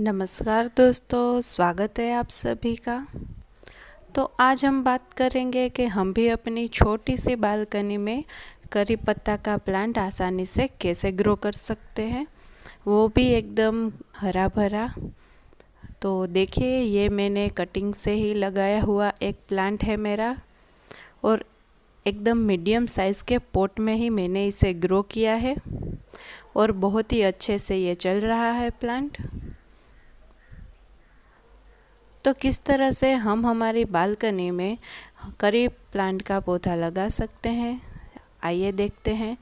नमस्कार दोस्तों स्वागत है आप सभी का तो आज हम बात करेंगे कि हम भी अपनी छोटी सी बालकनी में करी पत्ता का प्लांट आसानी से कैसे ग्रो कर सकते हैं वो भी एकदम हरा भरा तो देखिए ये मैंने कटिंग से ही लगाया हुआ एक प्लांट है मेरा और एकदम मीडियम साइज़ के पोट में ही मैंने इसे ग्रो किया है और बहुत ही अच्छे से ये चल रहा है प्लांट तो किस तरह से हम हमारी बालकनी में करीब प्लांट का पौधा लगा सकते हैं आइए देखते हैं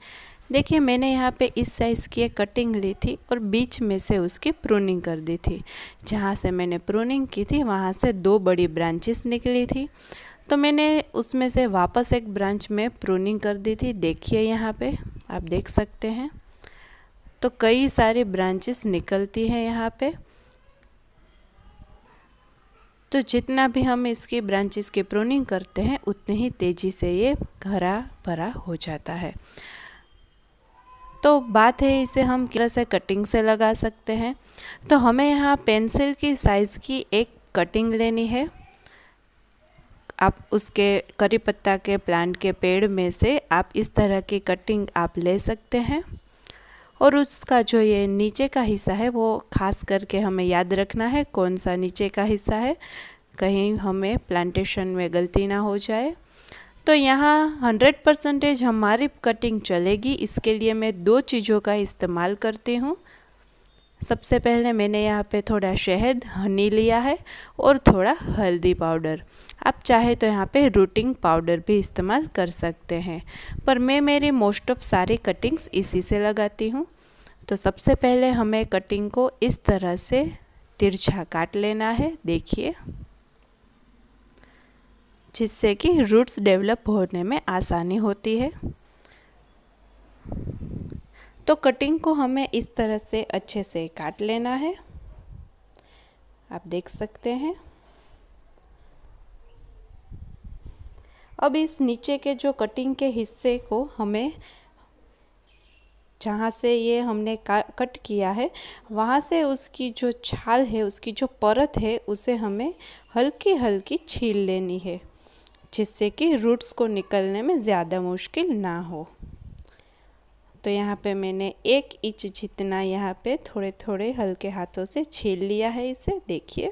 देखिए मैंने यहाँ पे इस साइज़ की एक कटिंग ली थी और बीच में से उसकी प्रूनिंग कर दी थी जहाँ से मैंने प्रूनिंग की थी वहाँ से दो बड़ी ब्रांचेस निकली थी तो मैंने उसमें से वापस एक ब्रांच में प्रूनिंग कर दी थी देखिए यहाँ पे आप देख सकते हैं तो कई सारी ब्रांचेस निकलती हैं यहाँ पर तो जितना भी हम इसकी ब्रांचेस की प्रोनिंग करते हैं उतनी ही तेज़ी से ये हरा भरा हो जाता है तो बात है इसे हम किस से कटिंग से लगा सकते हैं तो हमें यहाँ पेंसिल की साइज़ की एक कटिंग लेनी है आप उसके करी पत्ता के प्लांट के पेड़ में से आप इस तरह की कटिंग आप ले सकते हैं और उसका जो ये नीचे का हिस्सा है वो खास करके हमें याद रखना है कौन सा नीचे का हिस्सा है कहीं हमें प्लांटेशन में गलती ना हो जाए तो यहाँ 100 परसेंटेज हमारी कटिंग चलेगी इसके लिए मैं दो चीज़ों का इस्तेमाल करती हूँ सबसे पहले मैंने यहाँ पे थोड़ा शहद हनी लिया है और थोड़ा हल्दी पाउडर आप चाहे तो यहाँ पे रूटिंग पाउडर भी इस्तेमाल कर सकते हैं पर मैं मेरी मोस्ट ऑफ सारी कटिंग्स इसी से लगाती हूँ तो सबसे पहले हमें कटिंग को इस तरह से तिरछा काट लेना है देखिए जिससे कि रूट्स डेवलप होने में आसानी होती है तो कटिंग को हमें इस तरह से अच्छे से काट लेना है आप देख सकते हैं अब इस नीचे के जो कटिंग के हिस्से को हमें जहाँ से ये हमने कट किया है वहाँ से उसकी जो छाल है उसकी जो परत है उसे हमें हल्की हल्की छील लेनी है जिससे कि रूट्स को निकलने में ज़्यादा मुश्किल ना हो तो यहाँ पे मैंने एक इंच जितना यहाँ पे थोड़े थोड़े हल्के हाथों से छील लिया है इसे देखिए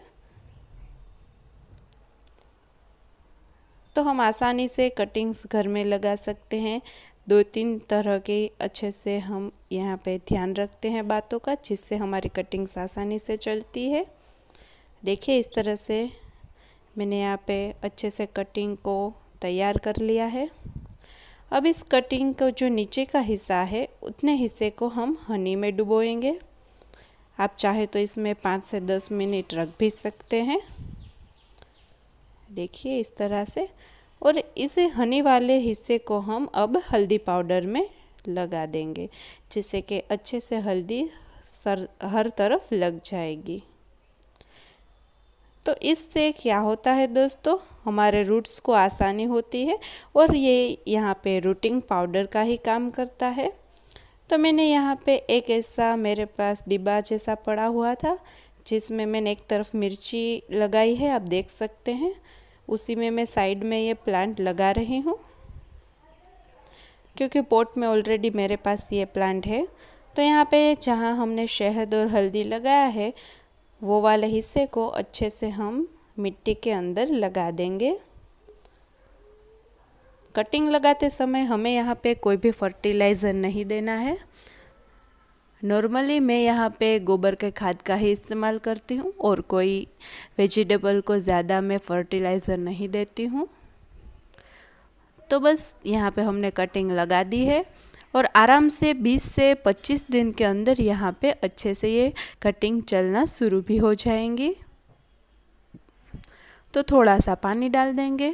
तो हम आसानी से कटिंग्स घर में लगा सकते हैं दो तीन तरह के अच्छे से हम यहाँ पे ध्यान रखते हैं बातों का जिससे हमारी कटिंग्स आसानी से चलती है देखिए इस तरह से मैंने यहाँ पे अच्छे से कटिंग को तैयार कर लिया है अब इस कटिंग का जो नीचे का हिस्सा है उतने हिस्से को हम हनी में डुबोएंगे आप चाहे तो इसमें पाँच से दस मिनट रख भी सकते हैं देखिए इस तरह से और इस हनी वाले हिस्से को हम अब हल्दी पाउडर में लगा देंगे जिससे कि अच्छे से हल्दी सर हर तरफ लग जाएगी तो इससे क्या होता है दोस्तों हमारे रूट्स को आसानी होती है और ये यहाँ पे रूटिंग पाउडर का ही काम करता है तो मैंने यहाँ पे एक ऐसा मेरे पास डिब्बा जैसा पड़ा हुआ था जिसमें मैंने एक तरफ मिर्ची लगाई है आप देख सकते हैं उसी में मैं साइड में ये प्लांट लगा रही हूँ क्योंकि पोट में ऑलरेडी मेरे पास ये प्लांट है तो यहाँ पे जहाँ हमने शहद और हल्दी लगाया है वो वाले हिस्से को अच्छे से हम मिट्टी के अंदर लगा देंगे कटिंग लगाते समय हमें यहाँ पे कोई भी फर्टिलाइज़र नहीं देना है नॉर्मली मैं यहाँ पे गोबर के खाद का ही इस्तेमाल करती हूँ और कोई वेजिटेबल को ज़्यादा मैं फर्टिलाइज़र नहीं देती हूँ तो बस यहाँ पे हमने कटिंग लगा दी है और आराम से 20 से 25 दिन के अंदर यहाँ पे अच्छे से ये कटिंग चलना शुरू भी हो जाएंगी तो थोड़ा सा पानी डाल देंगे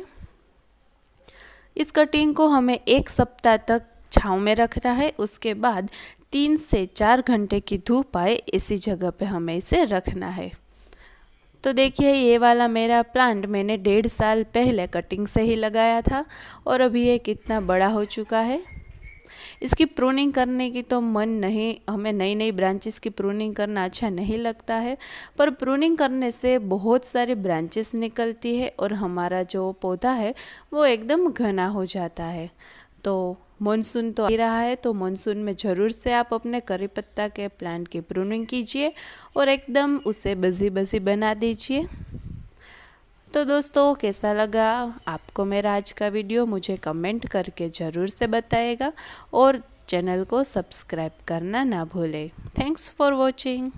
इस कटिंग को हमें एक सप्ताह तक छाँव में रखना है उसके बाद तीन से चार घंटे की धूप आए इसी जगह पे हमें इसे रखना है तो देखिए ये वाला मेरा प्लांट मैंने डेढ़ साल पहले कटिंग से ही लगाया था और अभी ये कितना बड़ा हो चुका है इसकी प्रूनिंग करने की तो मन नहीं हमें नई नई ब्रांचेस की प्रूनिंग करना अच्छा नहीं लगता है पर प्रूनिंग करने से बहुत सारी ब्रांचेस निकलती है और हमारा जो पौधा है वो एकदम घना हो जाता है तो मानसून तो आ रहा है तो मानसून में ज़रूर से आप अपने करी पत्ता के प्लांट की प्रूनिंग कीजिए और एकदम उसे बजी बजी बना दीजिए तो दोस्तों कैसा लगा आपको मेरा आज का वीडियो मुझे कमेंट करके ज़रूर से बताएगा और चैनल को सब्सक्राइब करना ना भूलें थैंक्स फॉर वॉचिंग